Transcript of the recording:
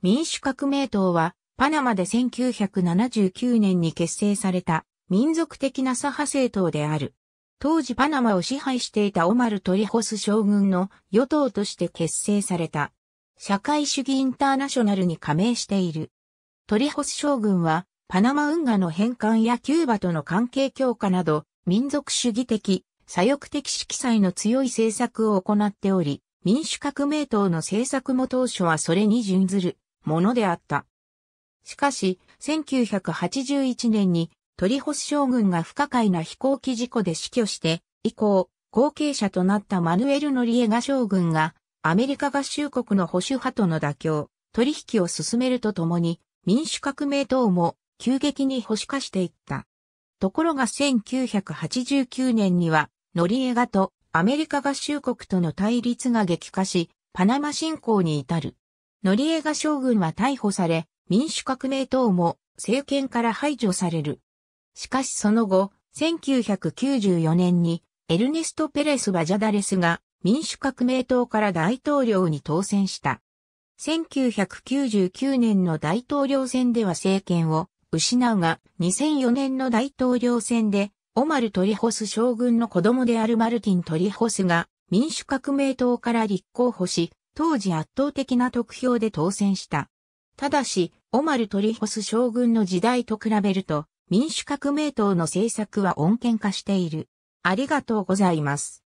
民主革命党は、パナマで1979年に結成された民族的な左派政党である。当時パナマを支配していたオマル・トリホス将軍の与党として結成された。社会主義インターナショナルに加盟している。トリホス将軍は、パナマ運河の返還やキューバとの関係強化など、民族主義的、左翼的色彩の強い政策を行っており、民主革命党の政策も当初はそれに準ずるものであった。しかし、1981年にトリホス将軍が不可解な飛行機事故で死去して、以降、後継者となったマヌエル・ノリエガ将軍が、アメリカ合衆国の保守派との妥協、取引を進めるとともに、民主革命等も急激に保守化していった。ところが1989年には、ノリエガとアメリカ合衆国との対立が激化し、パナマ侵攻に至る。ノリエガ将軍は逮捕され、民主革命党も政権から排除される。しかしその後、1994年にエルネスト・ペレス・バジャダレスが民主革命党から大統領に当選した。1999年の大統領選では政権を失うが、2004年の大統領選で、オマル・トリホス将軍の子供であるマルティン・トリホスが民主革命党から立候補し、当時圧倒的な得票で当選した。ただし、オマル・トリホス将軍の時代と比べると、民主革命党の政策は穏健化している。ありがとうございます。